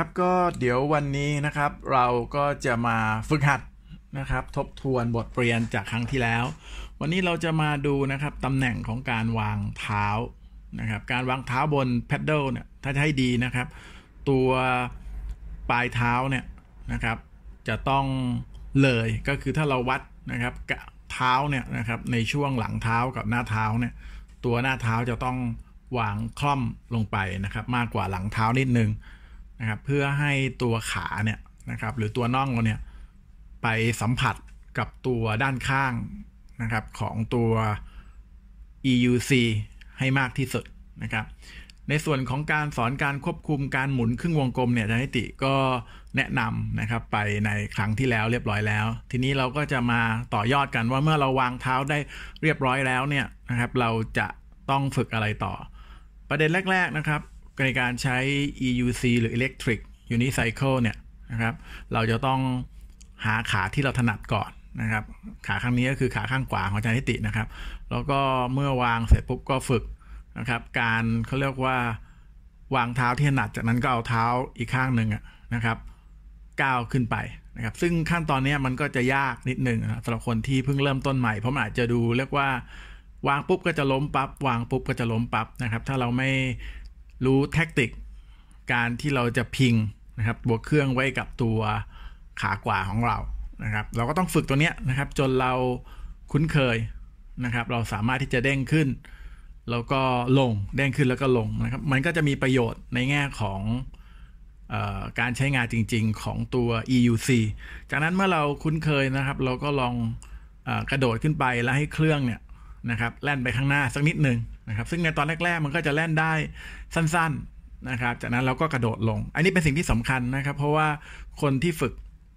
ครับ ก็เดี๋ยววันนี้นะครับเราก็จะมาฝึกหัดนะครับ ทบทวนบทเรียนจากครั้งที่แล้ว วันนี้เราจะมาดูนะครับตำแหน่งของการวางเท้านะครับการวางเท้าบนแพดเดิลเนี่ยถ้าจะให้ดีนะครับ ตัวปลายเท้าเนี่ยนะครับจะต้องเลยก็คือถ้าเราวัดนะครับเท้าเนี่ยนะครับในช่วงหลังเท้ากับหน้าเท้าเนี่ยตัวหน้าเท้าจะต้อง วางคล่อมลงไปนะครับ มากกว่าหลังเท้านิดนึงนะครับเพื่อให้ตัวขาเนี่ยนะครับ หรือตัวน่องเราเนี่ยไปสัมผัสกับตัวด้านข้างนะครับ ของตัว EUC ให้มากที่สุดนะครับ ในส่วนของการสอนการควบคุมการหมุนครึ่งวงกลมเนี่ยอาจารย์ิติก็แนะนำนะครับ ไปในครั้งที่แล้วเรียบร้อยแล้ว ทีนี้เราก็จะมาต่อยอดกันว่าเมื่อเราวางเท้าได้เรียบร้อยแล้วเนี่ยนะครับ เราจะต้องฝึกอะไรต่อ ประเด็นแรก ๆนะครับในการใช้ EUC หรือ Electric Unicycle เนี่ยนะครับ เราจะต้องหาขาที่เราถนัดก่อนนะครับ ขาข้างนี้ก็คือขาข้างขวาของอาจารย์นิตินะครับ แล้วก็เมื่อวางเสร็จปุ๊บก็ฝึกนะครับ การเขาเรียกว่าวางเท้าที่ถนัดจากนั้นก็เอาเท้าอีกข้างหนึ่งนะครับก้าวขึ้นไปนะครับซึ่งขั้นตอนนี้มันก็จะยากนิดนึงนะสำหรับคนที่เพิ่งเริ่มต้นใหม่ เพราะอาจจะดูเรียกว่าวางปุ๊บก็จะล้มปับ๊บวางปุ๊บก็จะล้มปั๊บนะครับ ถ้าเราไม่รู้แท็กติกการที่เราจะพิงนะครับตัวเครื่องไว้กับตัวขาขวาของเรานะครับ เราก็ต้องฝึกตัวเนี้ยนะครับ จนเราคุ้นเคยนะครับ เราสามารถที่จะเด้งขึ้น แล้วก็ลงเด้งขึ้นแล้วก็ลงนะครับ มันก็จะมีประโยชน์ในแง่ของอการใช้งานจริงๆของตัว EUC จากนั้นเมื่อเราคุ้นเคยนะครับ เราก็ลองอกระโดดขึ้นไปแล้วให้เครื่องเนี่ยนะครับแล่นไปข้างหน้าสักนิดหนึ่งนะครับซึ่งในตอนแรก ๆ มันก็จะแล่นได้สั้นๆนะครับ จากนั้นเราก็กระโดดลง อันนี้เป็นสิ่งที่สำคัญนะครับ เพราะว่าคนที่ฝึก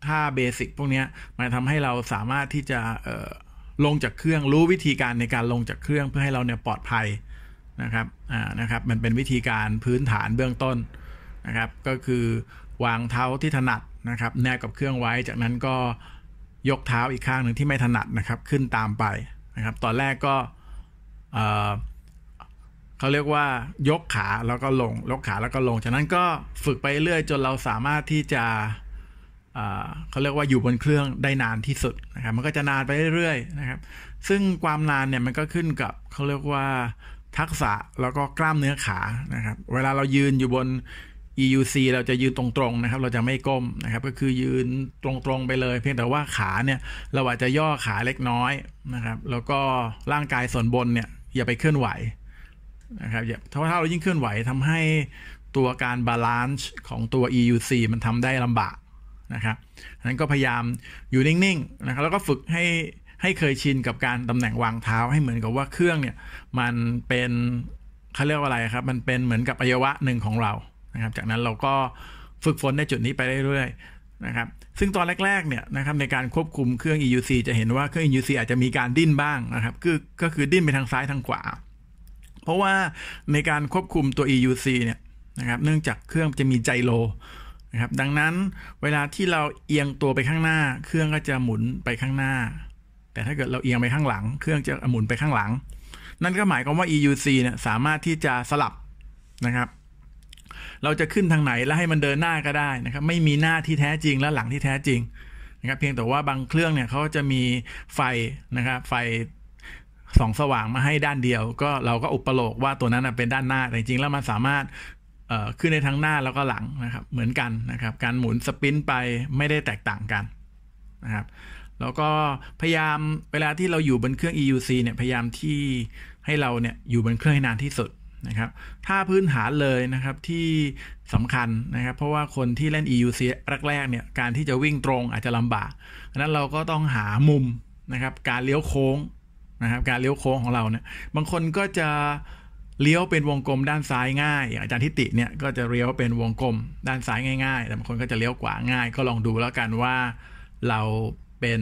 ท่าเบสิกพวกนี้มันทำให้เราสามารถที่จะลงจากเครื่องรู้วิธีการในการลงจากเครื่องเพื่อให้เราเนี่ยปลอดภัยนะครับอ่านะครับ มันเป็นวิธีการพื้นฐานเบื้องต้นนะครับ ก็คือ วางเท้าที่ถนัดนะครับ แนบกับเครื่องไว้จากนั้นก็ยกเท้าอีกข้างหนึ่งที่ไม่ถนัดนะครับ ขึ้นตามไปนะครับ ตอนแรกก็เขาเรียกว่ายกขาแล้วก็ลงยกขาแล้วก็ลง ฉะนั้นก็ฝึกไปเรื่อยจนเราสามารถที่จะเขาเรียกว่าอยู่บนเครื่องได้นานที่สุดนะครับ มันก็จะนานไปเรื่อยๆนะครับ ซึ่งความนานเนี่ยมันก็ขึ้นกับเขาเรียกว่าทักษะแล้วก็กล้ามเนื้อขานะครับเวลาเรายืนอยู่บน EUC เราจะยืนตรงๆนะครับ เราจะไม่ก้มนะครับก็คือยืนตรงๆ ไปเลย เพียงแต่ว่าขาเนี่ยเราอาจจะย่อขาเล็กน้อยนะครับ แล้วก็ร่างกายส่วนบนเนี่ยอย่าไปเคลื่อนไหวนะครับถ้าเรายิ่งเคลื่อนไหวทำให้ตัวการบาลานซ์ของตัว EUC มันทำได้ลำบากนะครับนั้นก็พยายามอยู่นิ่งๆนะครับ แล้วก็ฝึกให้ให้เคยชินกับการตำแหน่งวางเท้า ให้เหมือนกับว่าเครื่องเนี่ยมันเป็นเขาเรียกว่าอะไรครับ มันเป็นเหมือนกับอวัยวะหนึ่งของเรา นะครับ จากนั้นเราก็ฝึกฝนในจุดนี้ไปเรื่อยๆนะครับ ซึ่งตอนแรก ๆเนี่ยนะครับในการควบคุมเครื่อง EUC จะเห็นว่าเครื่อง EUC อาจจะมีการดิ้นบ้างนะครับคือก็คือดิ้นไปทางซ้ายทางขวาราะว่าในการควบคุมตัว EUC เนี่ยนะครับ เนื่องจากเครื่องจะมีไจโรนะครับ ดังนั้นเวลาที่เราเอียงตัวไปข้างหน้า เครื่องก็จะหมุนไปข้างหน้า แต่ถ้าเกิดเราเอียงไปข้างหลัง เครื่องจะหมุนไปข้างหลัง นั่นก็หมายความว่า EUC เนี่ยสามารถที่จะสลับนะครับ เราจะขึ้นทางไหนแล้วให้มันเดินหน้าก็ได้นะครับ ไม่มีหน้าที่แท้จริงและหลังที่แท้จริงนะครับ เพียงแต่ว่าบางเครื่องเนี่ยเขาจะมีไฟนะครับ ไฟสองสว่างมาให้ด้านเดียว ก็เราก็อุปโลกว่าตัวนั้นเป็นด้านหน้าแต่จริงแล้วมันสามารถขึ้นในทั้งหน้าแล้วก็หลังนะครับ เหมือนกันนะครับ การหมุนสปินไปไม่ได้แตกต่างกันนะครับ แล้วก็พยายามเวลาที่เราอยู่บนเครื่อง EUC เนี่ยพยายามที่ให้เราเนี่ยอยู่บนเครื่องให้นานที่สุดนะครับ ถ้าพื้นฐานเลยนะครับที่สำคัญนะครับเพราะว่าคนที่เล่น EUC แรกๆเนี่ยการที่จะวิ่งตรง อาจจะลำบากดังนั้นเราก็ต้องหามุมนะครับ การเลี้ยวโค้งนะครับการเลี้ยวโค้งของเราเนี่ย บางคนก็จะเลี้ยวเป็นวงกลมด้านซ้ายง่าย อาจารย์ทิติเนี่ยก็จะเลี้ยวเป็นวงกลมด้านซ้ายง่าย ๆ แต่บางคนก็จะเลี้ยวขวาง่าย ก็ลองดูแล้วกันว่าเราเป็น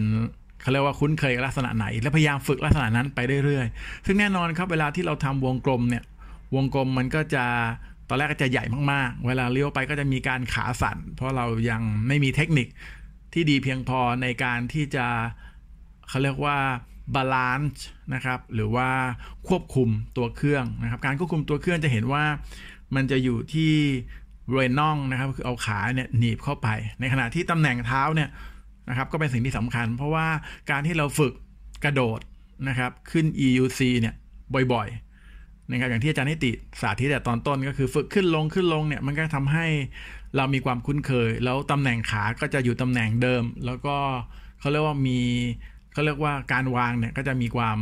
เขาเรียกว่าคุ้นเคยลักษณะไหน แล้วพยายามฝึกลักษณะนั้นไปเรื่อยๆ ซึ่งแน่นอนครับเวลาที่เราทำวงกลมเนี่ยวงกลมมันก็จะตอนแรกก็จะใหญ่มากๆ เวลาเลี้ยวไปก็จะมีการขาสั่นเพราะเรายังไม่มีเทคนิคที่ดีเพียงพอในการที่จะเขาเรียกว่าบาลานซ์นะครับ หรือว่าควบคุมตัวเครื่องนะครับ การควบคุมตัวเครื่องจะเห็นว่า มันจะอยู่ที่เรเวน่องนะครับคือเอาขาเนี่ยหนีบเข้าไป ในขณะที่ตำแหน่งเท้าเนี่ยนะครับ ก็เป็นสิ่งที่สำคัญ เพราะว่าการที่เราฝึกกระโดดนะครับขึ้น EUC เนี่ยบ่อยๆนะครับอย่างที่อาจารย์นิติสาธิตแต่ตอนต้น ก็คือฝึกขึ้นลงขึ้นลงเนี่ย มันก็ทำให้เรามีความคุ้นเคย แล้วตำแหน่งขาก็จะอยู่ตำแหน่งเดิม แล้วก็เขาเรียกว่ามีเขาเรียกว่าการวางเนี่ยก็จะมีความ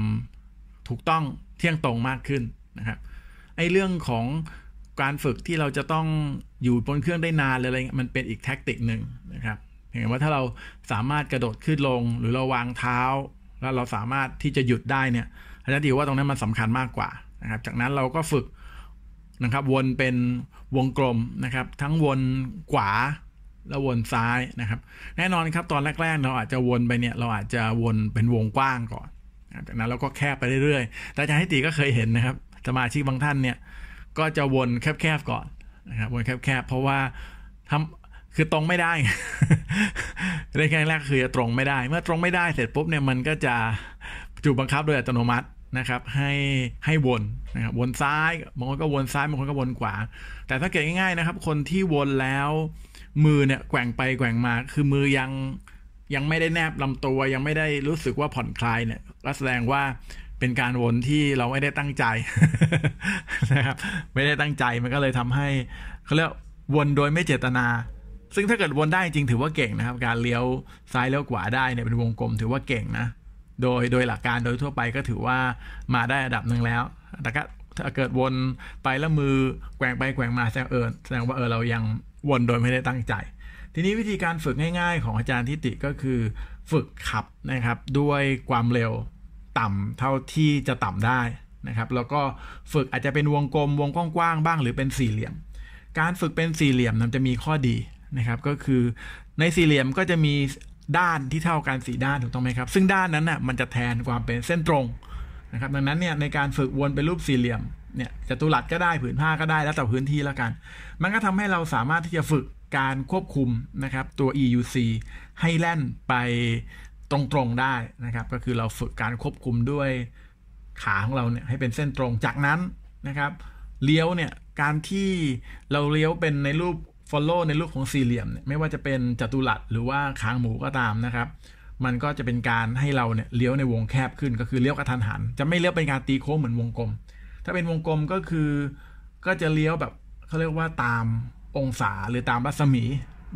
ถูกต้องเที่ยงตรงมากขึ้นนะครับไอ้เรื่องของการฝึกที่เราจะต้องอยู่บนเครื่องได้นานอะไรเงี้ยมันเป็นอีกแท็กติกหนึ่งนะครับเห็นว่าถ้าเราสามารถกระโดดขึ้นลงหรือเราวางเท้า แล้วเราสามารถที่จะหยุดได้เนี่ยอาจารย์ดิวว่าตรงนั้นมันสำคัญมากกว่านะครับ จากนั้นเราก็ฝึกนะครับวนเป็นวงกลมนะครับ ทั้งวนขวาแล้ววนซ้ายนะครับ แน่นอนครับตอนแรก ๆ เราอาจจะวนไปเนี่ยเราอาจจะวนเป็นวงกว้างก่อน จากนั้นเราก็แคบไปเรื่อยๆแต่อาจารย์ให้ตีก็เคยเห็นนะครับ สมาชิกบางท่านเนี่ย ก็จะวนแคบๆ ก่อนนะครับวนแคบๆ เพราะว่าทำคือตรงไม่ได้ในขรั้นแรกคือจะตรงไม่ได้ เมื่อตรงไม่ได้เสร็จปุ๊บเนี่ยมันก็จะจูบบังคับโดยอัตโนมัตินะครับ ให้ให้วนนะครับวนซ้ายบางคนก็วนซ้ายบางคนก็วนขวา แต่ถ้าเกิดง่าย ๆนะครับ คนที่วนแล้วมือ เนี่ยแกว่งไปแกว่งมาคือมือยังยังไม่ได้แนบลำตัวยังไม่ได้รู้สึกว่าผ่อนคลายเนี่ยก็แสดงว่าเป็นการวนที่เราไม่ได้ตั้งใจนะครับไม่ได้ตั้งใจมันก็เลยทำให้เขาเรียกวนโดยไม่เจตนา ซึ่งถ้าเกิดวนได้จริงถือว่าเก่งนะครับ การเลี้ยวซ้ายเลี้ยวขวาได้เนี่ยเป็นวงกลมถือว่าเก่งนะ โดยโดยหลักการโดยทั่วไปก็ถือว่ามาได้ระดับหนึ่งแล้ว แต่ก็ถ้าเกิดวนไปแล้วมือแกว่งไปแกว่งมาแสดงเออแสดงว่าเออเรายังวนโดยไม่ได้ตั้งใจ ทีนี้วิธีการฝึกง่ายๆของอาจารย์ทิติก็คือ ฝึกขับนะครับด้วยความเร็วต่ำเท่าที่จะต่ำได้นะครับ แล้วก็ฝึกอาจจะเป็นวงกลมวงกว้างๆบ้างหรือเป็นสี่เหลี่ยม การฝึกเป็นสี่เหลี่ยมนั้นจะมีข้อดีนะครับ ก็คือในสี่เหลี่ยมก็จะมีด้านที่เท่ากันสี่ด้านถูกต้องไหมครับซึ่งด้านนั้นนะ่ะมันจะแทนความเป็นเส้นตรงนะครับดังนั้นเนี่ยในการฝึกวนเป็นรูปสี่เหลี่ยมเนี่ยจตุรัสก็ได้ผืนผ้าก็ได้ แล้วแต่พื้นที่แล้วกัน มันก็ทำให้เราสามารถที่จะฝึกการควบคุมนะครับ ตัว EUC ให้แล่นไปตรงๆได้นะครับ ก็คือเราฝึกการควบคุมด้วยขาของเราเนี่ยให้เป็นเส้นตรงจากนั้นนะครับ เลี้ยวเนี่ยการที่เราเลี้ยวเป็นในรูป follow ในรูปของสี่เหลี่ยมเนี่ยไม่ว่าจะเป็นจัตุรัสหรือว่าค้างหมูก็ตามนะครับ มันก็จะเป็นการให้เราเนี่ยเลี้ยวในวงแคบ ขึ้นก็คือเลี้ยวกระทันหัน จะไม่เลี้ยวเป็นการตีโค้งเหมือนวงกลมถ้าเป็นวงกลมก็คือก็จะเลี้ยวแบบเขาเรียกว่าตามองศาหรือตามรัศมี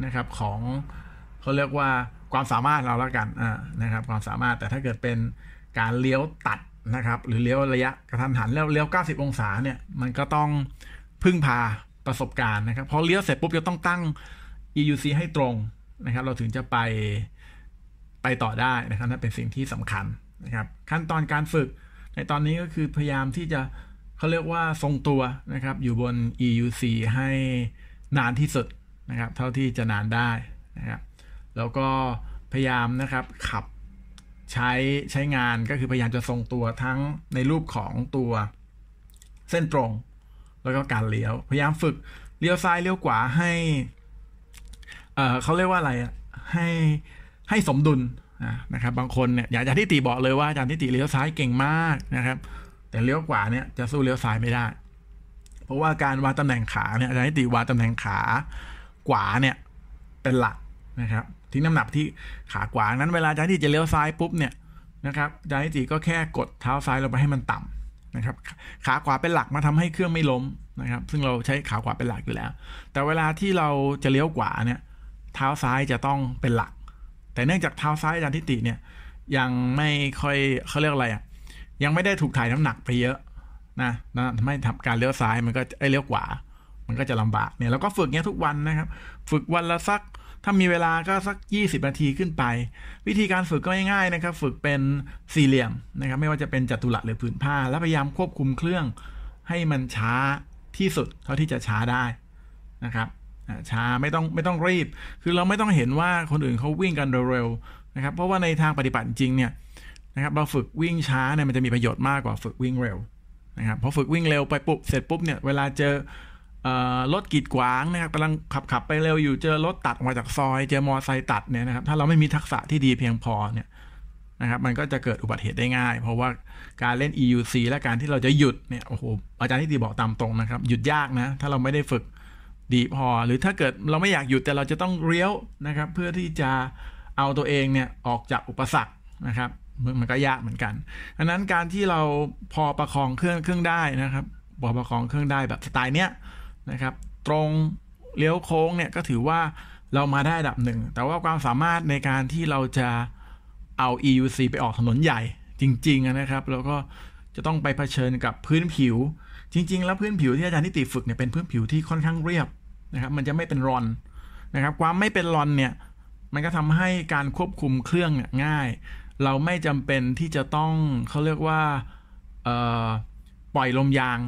นะครับ ของเขาเรียกว่าความสามารถเราแล้วกันอ่านะครับ ความสามารถแต่ถ้าเกิดเป็นการเลี้ยวตัดนะครับ หรือเลี้ยวระยะกระทันหันแล้วเลี้ยว90องศาเนี่ยมันก็ต้องพึ่งพาประสบการณ์นะครับพอเลี้ยวเสร็จปุ๊บจะต้องตั้ง EUC ให้ตรงนะครับ เราถึงจะไปไปต่อได้นะครับนั่นเป็นสิ่งที่สำคัญนะครับ ขั้นตอนการฝึก ในตอนนี้ก็คือพยายามที่จะเขาเรียกว่าทรงตัวนะครับ อยู่บน EUC ให้นานที่สุดนะครับ เท่าที่จะนานได้นะครับ แล้วก็พยายามนะครับขับใช้ใช้งานก็คือพยายามจะทรงตัวทั้งในรูปของตัว เส้นตรง แล้วก็การเลี้ยว พยายามฝึกเลี้ยวซ้ายเลี้ยวขวาให้เเขาเรียกว่าอะไร ให้ให้สมดุลนะครับ บางคนเนี่ยอยากอาจารย์ทิติบอกเลยว่าอาจารย์ทิติเลี้ยวซ้ายเก่งมากนะครับแต่เลี้ยวขวาเนี่ยจะสู้เลี้ยวซ้ายไม่ได้ เพราะว่าการวางตำแหน่งขาเนี่ยอาจารย์ติวางตำแหน่งขาขวาเนี่ยเป็นหลักนะครับทิ้งน้ำหนักที่ขาขวานั้นเวลาอาจารย์ติจะเลี้ยวซ้ายปุ๊บเนี่ยนะครับอาจารย์ติก็แค่กดเท้าซ้ายลงไปให้มันต่ำนะครับ ขาขวาเป็นหลักมาทำให้เครื่องไม่ล้มนะครับ ซึ่งเราใช้ขาขวาเป็นหลักอยู่แล้ว แต่เวลาที่เราจะเลี้ยวขวาเนี่ย เท้าซ้ายจะต้องเป็นหลัก แต่เนื่องจากเท้าซ้ายอาจารย์ทิติเนี่ย ยังไม่ค่อยเขาเรียกอะไรอะยังไม่ได้ถูกถ่ายน้ำหนักไปเยอะนะนะไม่ทำการเลี้ยวซ้ายมันก็ไอเลี้ยวขวา มันก็จะลำบาก เนี่ยเราก็ฝึกเนี้ยทุกวันนะครับ ฝึกวันละสัก ถ้ามีเวลาก็สัก 20 นาทีขึ้นไป วิธีการฝึกก็ง่ายๆนะครับ ฝึกเป็นสี่เหลี่ยมนะครับ ไม่ว่าจะเป็นจัตุรัสหรือผืนผ้า แล้วพยายามควบคุมเครื่อง ให้มันช้าที่สุดเท่าที่จะช้าได้นะครับ ช้าไม่ต้องไม่ต้องรีบ คือเราไม่ต้องเห็นว่าคนอื่นเขาวิ่งกันเร็วๆนะครับ เพราะว่าในทางปฏิบัติจริงเนี่ยนะครับเราฝึกวิ่งช้าเนี่ยมันจะมีประโยชน์มากกว่าฝึกวิ่งเร็ว นะครับพอฝึกวิ่งเร็วไปปุ๊บเสร็จปุ๊บเนี่ย เวลาเจอรถกีดขวางนะครับกำลังขับขับไปเร็วอยู่เจอรถตัดออกมาจากซอย เจอมอเตอร์ไซค์ตัดเนี่ยนะครับถ้าเราไม่มีทักษะที่ดีเพียงพอเนี่ยนะครับ มันก็จะเกิดอุบัติเหตุได้ง่าย เพราะว่าการเล่น EUC และการที่เราจะหยุดเนี่ยโอ้โหอาจารย์ที่ดีบอกตามตรงนะครับหยุดยากนะ ถ้าเราไม่ได้ฝึกดีพอหรือถ้าเกิดเราไม่อยากหยุดแต่เราจะต้องเลี้ยวนะครับ เพื่อที่จะเอาตัวเองเนี่ยออกจากอุปสรรคนะครับมันก็ยากเหมือนกันอันนั้นการที่เราพอประคองเครื่องเครื่องได้นะครับพอประคองเครื่องได้แบบสไตล์เนี้ยนะครับ ตรง เลี้ยวโค้งเนี่ยก็ถือว่าเรามาได้ดับหนึ่ง แต่ว่าความสามารถในการที่เราจะเอา EUC ไปออกถนนใหญ่ จริงๆนะครับแล้วก็จะต้องไปเผชิญกับพื้นผิว จริงๆ แล้วพื้นผิวที่อาจารย์นิติฝึกเนี่ยเป็นพื้นผิวที่ค่อนข้างเรียบนะครับ มันจะไม่เป็นรอนนะครับ ความไม่เป็นรอนเนี่ย มันก็ทำให้การควบคุมเครื่องง่ายเราไม่จำเป็นที่จะต้องเขาเรียกว่าปล่อยลมยาง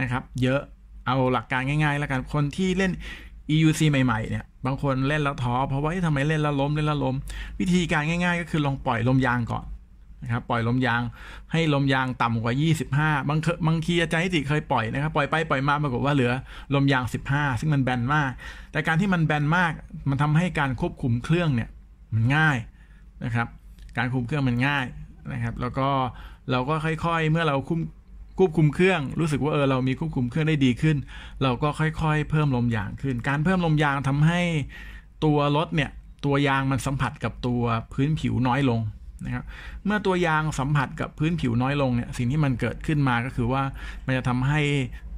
นะครับ เยอะเอาหลักการง่ายๆแล้วกันคนที่เล่น EUC ใหม่ๆเนี่ยบางคนเล่นแล้วท้อเพราะว่าทำไมเล่นแล้วล้มเล่นแล้วล้มวิธีการง่าย ๆ ก็คือลองปล่อยลมยางก่อนนะครับ ปล่อยลมยาง ให้ลมยางต่ำกว่า25บางบางทีอาจารย์ทิติเคยปล่อยนะครับ ปล่อยไปปล่อยมาปรากฏว่าเหลือลมยาง15ซึ่งมันแบนมาก แต่การที่มันแบนมาก มันทำให้การควบคุมเครื่องเนี่ยมันง่ายนะครับการคุมเครื่องมันง่ายนะครับ แล้วก็เราก็ค่อยๆ เมื่อเราคุมควบคุมเครื่องรู้สึกว่าเออเรามีควบคุมเครื่องได้ดีขึ้น เราก็ค่อยๆ เพิ่มลมยางขึ้น การเพิ่มลมยางทำให้ตัวรถเนี่ยตัวยางมันสัมผัสกับตัวพื้นผิวน้อยลงนะครับเมื่อตัวยางสัมผัสกับพื้นผิวน้อยลงเนี่ยสิ่งที่มันเกิดขึ้นมาก็คือว่ามันจะทำให้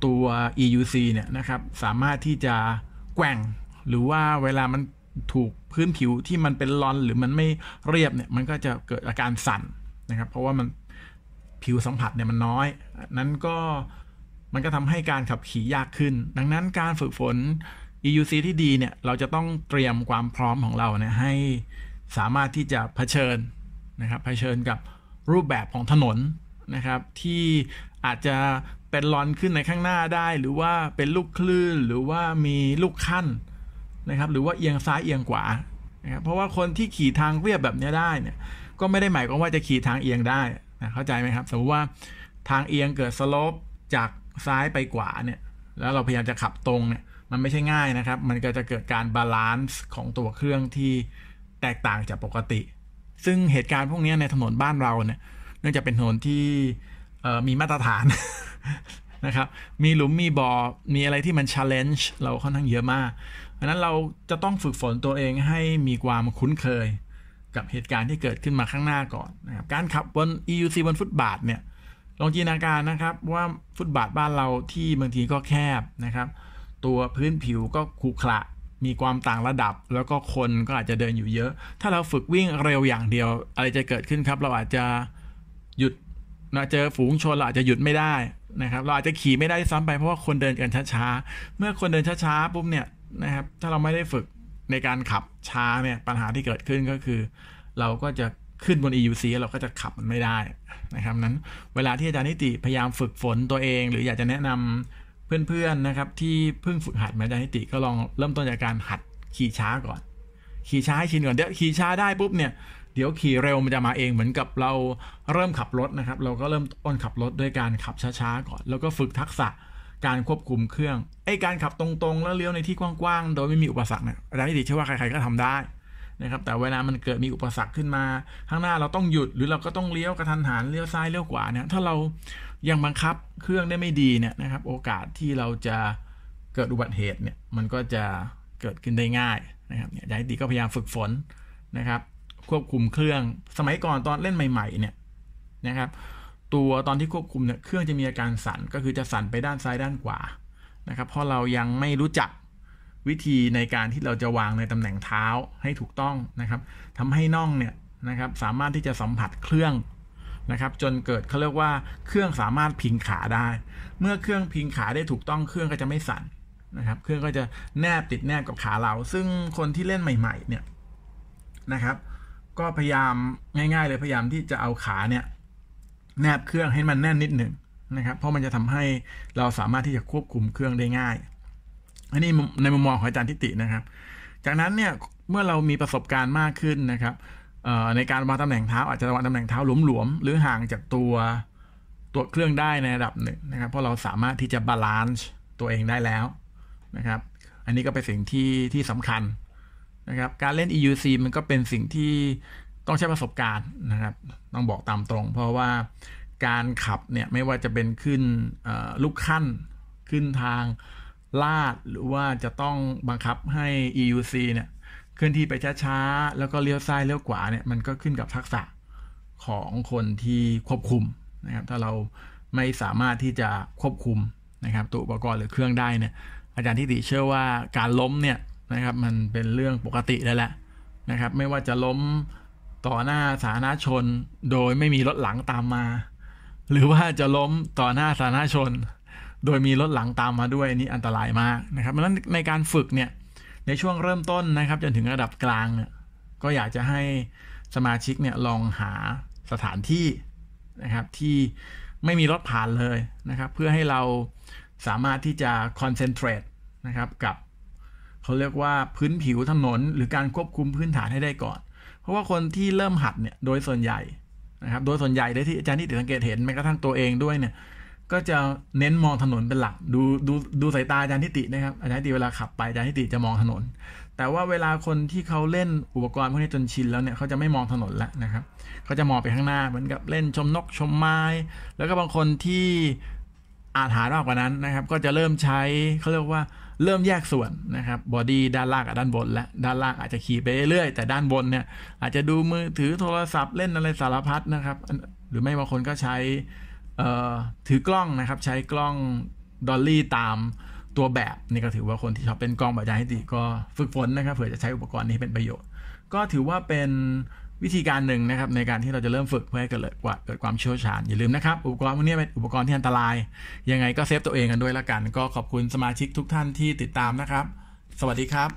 ตัว EUC เนี่ยนะครับสามารถที่จะแกว่งหรือว่าเวลามันถูกพื้นผิวที่มันเป็นลอนหรือมันไม่เรียบเนี่ยมันก็จะเกิดอาการสั่นนะครับเพราะว่ามัน ผิวสัมผัสเนี่ยมันน้อย นั้นก็ มันก็ทำให้การขับขี่ยากขึ้น ดังนั้นการฝึกฝน EUC ที่ดีเนี่ยเราจะต้องเตรียมความพร้อมของเราเนี่ยให้สามารถที่จะะเผชิญนะครับเผชิญกับรูปแบบของถนนนะครับ ที่อาจจะเป็นลอนขึ้นในข้างหน้าได้ หรือว่าเป็นลูกคลื่นหรือว่ามีลูกขั้นนะครับหรือว่าเอียงซ้ายเอียงขวานะครับเพราะว่าคนที่ขี่ทางเรียบแบบนี้ได้เนี่ย ก็ไม่ได้หมายความว่าจะขี่ทางเอียงได้นะเข้าใจไหมครับ สมมติว่าทางเอียงเกิดสโลปจากซ้ายไปขวาเนี่ย แล้วเราพยายามจะขับตรงเนี่ยมันไม่ใช่ง่ายนะครับ มันก็จะเกิดการบาลานซ์ของตัวเครื่องที่แตกต่างจากปกติ ซึ่งเหตุการณ์พวกนี้ในถนนบ้านเราเนี่ย เนื่องจากเป็นถนนที่มีมาตรฐานนะครับ มีหลุมมีบอ่อมีอะไรที่มันชาร์เลนจ์เราค่อนข้างเยอะมากดังนั้น เราจะต้องฝึกฝนตัวเองให้มีความคุ้นเคยกับเหตุการณ์ที่เกิดขึ้นมาข้างหน้าก่อนนะครับการขับบน EUC บนฟุตบาทเนี่ยลองจินตนาการนะครับว่าฟุตบาทบ้านเราที่บางทีก็แคบนะครับ ตัวพื้นผิวก็ขรุขระมีความต่างระดับ แล้วก็คนก็อาจจะเดินอยู่เยอะ ถ้าเราฝึกวิ่งเร็วอย่างเดียว อะไรจะเกิดขึ้นครับเราอาจจะหยุดเจอฝูงชนเราอาจจะหยุดไม่ได้นะครับเราอาจจะขี่ไม่ได้ซ้ำไป เพราะว่าคนเดินกันช้าๆเมื่อคนเดินช้าๆปุ๊บเนี่ยนะครับถ้าเราไม่ได้ฝึกในการขับช้าเนี่ยปัญหาที่เกิดขึ้นก็คือ เราก็จะขึ้นบน EUC เราก็จะขับมันไม่ได้นะครับนั้นเวลาที่อาจารย์นิติ พยายามฝึกฝนตัวเอง หรืออยากจะแนะนำเพื่อนๆนะครับที่เพิ่งฝึกหัดมาอาจารย์นิติก็ลองเริ่มต้นจากการหัดขี่ช้าก่อน ขี่ช้าให้ชินก่อนเดี๋ยวขี่ช้าได้ปุ๊บเนี่ยเดี๋ยวขี่เร็วมันจะมาเองเหมือนกับเราเริ่มขับรถนะครับเราก็เริ่มต้นขับรถด้วยการขับช้าๆก่อนแล้วก็ฝึกทักษะการควบคุมเครื่องไอ้การขับตรงๆ แล้วเลี้ยวในที่กว้าง ๆ โดยไม่มีอุปสรรคเนี่ยอาจารย์นิติเชื่อว่า ใคร ๆ ก็ทำได้นะครับ แต่เวลามันเกิดมีอุปสรรคขึ้นมา ข้างหน้าเราต้องหยุดหรือเราก็ต้องเลี้ยว กระทันหันเลี้ยวซ้ายเลี้ยวขวาเนี่ย ถ้าเรายังบังคับเครื่องได้ไม่ดีเนี่ยนะครับ โอกาสที่เราจะเกิดอุบัติเหตุเนี่ย มันก็จะเกิดขึ้นได้ง่ายนะครับเ่อาจารย์นิก็พยายามฝึกฝนนะครับ ควบคุมเครื่องสมัยก่อนตอนเล่นใหม่ ๆ เนี่ยนะครับตัวตอนที่ควบคุมเนี่ยเครื่องจะมีอาการสั่นก็คือจะสั่นไปด้านซ้ายด้านขวานะครับเพราะเรายังไม่รู้จักวิธีในการที่เราจะวางในตำแหน่งเท้าให้ถูกต้องนะครับทำให้น่องเนี่ยนะครับ สามารถที่จะสัมผัสเครื่องนะครับ จนเกิดเขาเรียกว่าเครื่องสามารถพิงขาได้ เมื่อเครื่องพิงขาได้ถูกต้องเครื่องก็จะไม่สั่นนะครับ เครื่องก็จะแนบติดแนบกับขาเรา ซึ่งคนที่เล่นใหม่ๆ เนี่ยนะครับ ก็พยายามง่าย ๆ เลยพยายามที่จะเอาขาเนี่ยแนบเครื่องให้มันแน่นนิดหนึ่งนะครับ เพราะมันจะทำให้เราสามารถที่จะควบคุมเครื่องได้ง่าย อันนี้ในมุมมองของอาจารย์ทิตินะครับ จากนั้นเนี่ยเมื่อเรามีประสบการณ์มากขึ้นนะครับในการวางตำแหน่งเท้า อาจจะวางตำแหน่งเท้าหลวมๆหรือห่างจากตัวตัวเครื่องได้ในระดับหนึ่งนะครับ เพราะเราสามารถที่จะบาลานซ์ตัวเองได้แล้วนะครับ อันนี้ก็เป็นสิ่งที่ที่สำคัญนะครับ การเล่น EUC มันก็เป็นสิ่งที่ต้องใช้ประสบการณ์นะครับ ต้องบอกตามตรง เพราะว่าการขับเนี่ยไม่ว่าจะเป็นขึ้นลูกขั้นขึ้นทางลาดหรือว่าจะต้องบังคับให้ EUC เนี่ยเคลื่อนที่ไปช้าๆ แล้วก็เลี้ยวซ้ายเลี้ยวขวาเนี่ยมันก็ขึ้นกับทักษะของคนที่ควบคุมนะครับ ถ้าเราไม่สามารถที่จะควบคุมนะครับตัวอุปกรณ์หรือเครื่องได้เนี่ยอาจารย์ทิติเชื่อว่าการล้มเนี่ยนะครับมันเป็นเรื่องปกติแล้วแหละนะครับ ไม่ว่าจะล้มต่อหน้าสาธารณชนโดยไม่มีรถหลังตามมา หรือว่าจะล้มต่อหน้าสาธารณชน โดยมีรถหลังตามมาด้วยนี่อันตรายมากนะครับเพราะฉะนั้นในการฝึกเนี่ยในช่วงเริ่มต้นนะครับ จนถึงระดับกลางเนี่ยก็อยากจะให้สมาชิกเนี่ยลองหาสถานที่นะครับที่ไม่มีรถผ่านเลยนะครับ เพื่อให้เราสามารถที่จะคอนเซนเทรตนะครับกับเขาเรียกว่าพื้นผิวถนน หรือการควบคุมพื้นฐานให้ได้ก่อนเพราะว่าคนที่เริ่มหัดเนี่ยโดยส่วนใหญ่นะครับโดยส่วนใหญ่เลยที่อาจารย์นิติสังเกตเห็นแม้กระทั่งตัวเองด้วยเนี่ย ก็จะเน้นมองถนนเป็นหลักดูดูดูสายตาอาจารย์นิตินะครับอาจารย์นิติเวลาขับไปอาจารย์นิติจะมองถนน แต่ว่าเวลาคนที่เขาเล่นอุปกรณ์พวกนี้จนชินแล้วเนี่ยเขาจะไม่มองถนนแล้วนะครับเขาจะมองไปข้างหน้าเหมือนกับเล่นชมนกชมไม้ แล้วก็บางคนที่อาถหาพมากกว่านั้นนะครับ ก็จะเริ่มใช้เขาเรียกว่าเริ่มแยกส่วนนะครับ บอดี้ด้านล่างกับด้านบนและด้านล่างอาจจะขี่ไปเรื่อย แต่ด้านบนเนี่ยอาจจะดูมือถือโทรศัพท์เล่นอะไร สารพัดนะครับหรือไม่บางคนก็ใช้ถือกล้องนะครับ ใช้กล้องดอลลี่ตามตัวแบบ นี่ก็ถือว่าคนที่ชอบเป็นกล้องแบบใจให้ดีก็ฝึกฝนนะครับ เผื่อจะใช้อุปกรณ์นี้เป็นประโยชน์ ก็ถือว่าเป็นวิธีการหนึ่งนะครับ ในการที่เราจะเริ่มฝึกเพื่อให้เกิดเกิดความเชี่ยวชาญ อย่าลืมนะครับ อุปกรณ์พวกนี้เป็นอุปกรณ์ที่อันตราย ยังไงก็เซฟตัวเองกันด้วยละกัน ก็ขอบคุณสมาชิกทุกท่านที่ติดตามนะครับ สวัสดีครับ